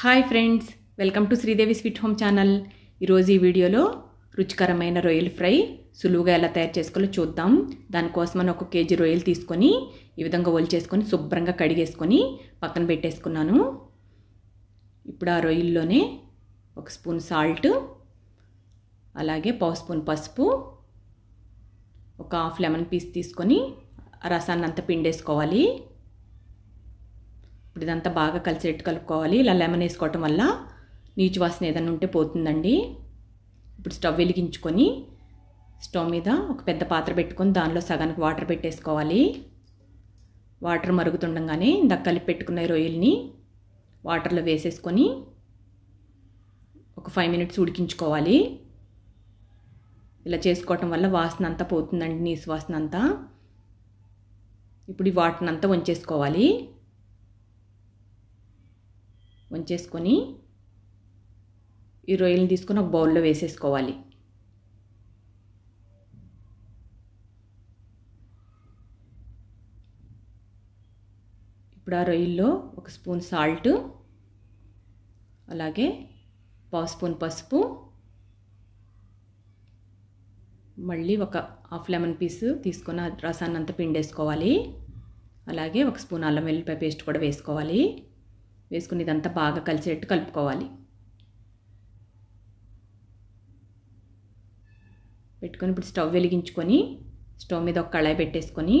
hi friends welcome to Sridevi sweet home channel ఈరోజు ఈ వీడియోలో రుచికరమైన రొయ్యలు ఫ్రై సులువుగా ఎలా తయారు చేసుకోవాలో చూద్దాం అని ఒక కేజీ రొయ్యలు తీసుకొని ఈ విధంగా చేసుకొని శుభ్రంగా కడిగేసుకొని పక్కన పెట్టేసుకున్నాను ఇప్పుడు ఆ రొయ్యల్లోనే ఒక స్పూన్ సాల్ట్ అలాగే పావు స్పూన్ పసుపు ఒక హాఫ్ లెమన్ పీస్ తీసుకొని రసాన్ని అంతా పిండేసుకోవాలి ఇప్పుడు ఇదంతా బాగా కలిసేట్టు కలుపుకోవాలి ఇలా లెమన్ వేసుకోవటం వల్ల నీచు వాసన ఏదైనా ఉంటే పోతుందండి ఇప్పుడు స్టవ్ వెలిగించుకొని స్టవ్ మీద ఒక పెద్ద పాత్ర పెట్టుకొని దానిలో సగానికి వాటర్ పెట్టేసుకోవాలి వాటర్ మరుగుతుండగానే ఇందాక కలిపి పెట్టుకున్న రొయ్యల్ని వాటర్లో వేసేసుకొని ఒక ఫైవ్ మినిట్స్ ఉడికించుకోవాలి ఇలా చేసుకోవటం వల్ల వాసన అంతా పోతుందండి నీసు వాసన అంతా ఇప్పుడు ఈ వాటర్ అంతా వంచేసుకోవాలి వంచేసుకొని ఈ రొయ్యలను తీసుకొని ఒక బౌల్లో వేసేసుకోవాలి ఇప్పుడు ఆ రొయ్యల్లో ఒక స్పూన్ సాల్ట్ అలాగే పావు స్పూన్ పసుపు మళ్ళీ ఒక హాఫ్ లెమన్ పీస్ తీసుకున్న రసాన్ని అంతా పిండేసుకోవాలి అలాగే ఒక స్పూన్ అల్లం వెల్లిపాయ పేస్ట్ కూడా వేసుకోవాలి వేసుకుని ఇదంతా బాగా కలిసేట్టు కలుపుకోవాలి పెట్టుకొని ఇప్పుడు స్టవ్ వెలిగించుకొని స్టవ్ మీద ఒక కళాయి పెట్టేసుకొని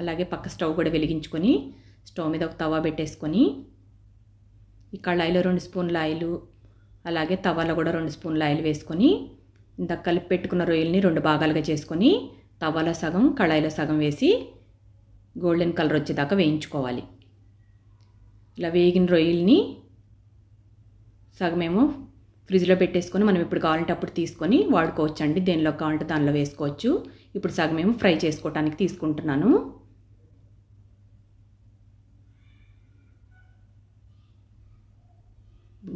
అలాగే పక్క స్టవ్ కూడా వెలిగించుకొని స్టవ్ మీద ఒక తవా పెట్టేసుకొని ఈ కళాయిలో రెండు స్పూన్ల ఆయిలు అలాగే తవాలో కూడా రెండు స్పూన్ల ఆయిల్ వేసుకొని ఇందాక కలిపి పెట్టుకున్న రొయ్యల్ని రెండు భాగాలుగా చేసుకొని తవాలో సగం కళాయిలో సగం వేసి గోల్డెన్ కలర్ వచ్చేదాకా వేయించుకోవాలి ఇలా వేగిన రొయ్యల్ని సగమేమో ఫ్రిడ్జ్లో పెట్టేసుకొని మనం ఇప్పుడు కావాలంటే అప్పుడు తీసుకొని వాడుకోవచ్చు అండి దేనిలో కావాలంటే దానిలో వేసుకోవచ్చు ఇప్పుడు సగమేమో ఫ్రై చేసుకోవటానికి తీసుకుంటున్నాను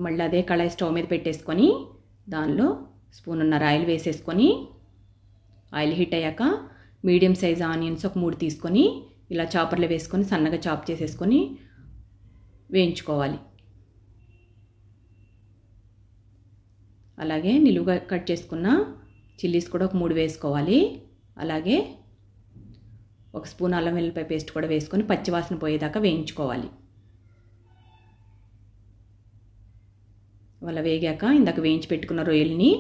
మళ్ళీ అదే కళాయి స్టవ్ మీద పెట్టేసుకొని దానిలో స్పూన్ ఉన్నర ఆయిల్ వేసేసుకొని ఆయిల్ హీట్ అయ్యాక మీడియం సైజ్ ఆనియన్స్ ఒక మూడు తీసుకొని ఇలా చాపర్లో వేసుకొని సన్నగా చాప్ చేసేసుకొని వేయించుకోవాలి అలాగే నిలువుగా కట్ చేసుకున్న చిల్లీస్ కూడా ఒక మూడు వేసుకోవాలి అలాగే ఒక స్పూన్ అల్లం వెల్లిపాయ పేస్ట్ కూడా వేసుకొని పచ్చివాసన పోయేదాకా వేయించుకోవాలి అలా వేగాక ఇందాక వేయించి పెట్టుకున్న రొయ్యల్ని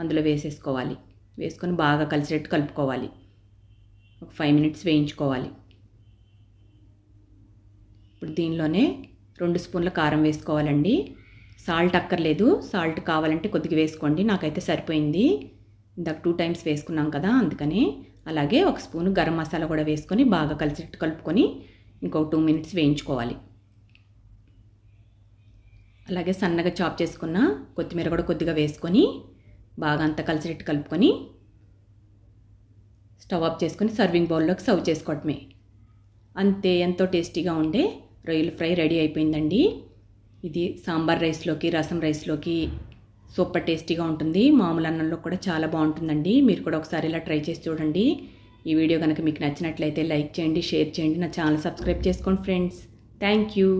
అందులో వేసేసుకోవాలి వేసుకొని బాగా కలిసేట్టు కలుపుకోవాలి ఒక ఫైవ్ మినిట్స్ వేయించుకోవాలి ఇప్పుడు దీనిలోనే రెండు స్పూన్ల కారం వేసుకోవాలండి సాల్ట్ అక్కర్లేదు సాల్ట్ కావాలంటే కొద్దిగా వేసుకోండి నాకైతే సరిపోయింది ఇందాక టూ టైమ్స్ వేసుకున్నాం కదా అందుకని అలాగే ఒక స్పూన్ గరం మసాలా కూడా వేసుకొని బాగా కలిసి కలుపుకొని ఇంకో టూ మినిట్స్ వేయించుకోవాలి అలాగే సన్నగా చాప్ చేసుకున్న కొత్తిమీర కూడా కొద్దిగా వేసుకొని బాగా అంతా కలిసినట్టు కలుపుకొని స్టవ్ ఆఫ్ చేసుకొని సర్వింగ్ బౌల్లోకి సర్వ్ చేసుకోవటమే అంతే ఎంతో టేస్టీగా ఉండే రొయ్యల ఫ్రై రెడీ అయిపోయిందండి ఇది సాంబార్ రైస్లోకి రసం రైస్లోకి సూపర్ టేస్టీగా ఉంటుంది మామూలు అన్నంలో కూడా చాలా బాగుంటుందండి మీరు కూడా ఒకసారి ఇలా ట్రై చేసి చూడండి ఈ వీడియో కనుక మీకు నచ్చినట్లయితే లైక్ చేయండి షేర్ చేయండి నా ఛానల్ సబ్స్క్రైబ్ చేసుకోండి ఫ్రెండ్స్ థ్యాంక్ యూ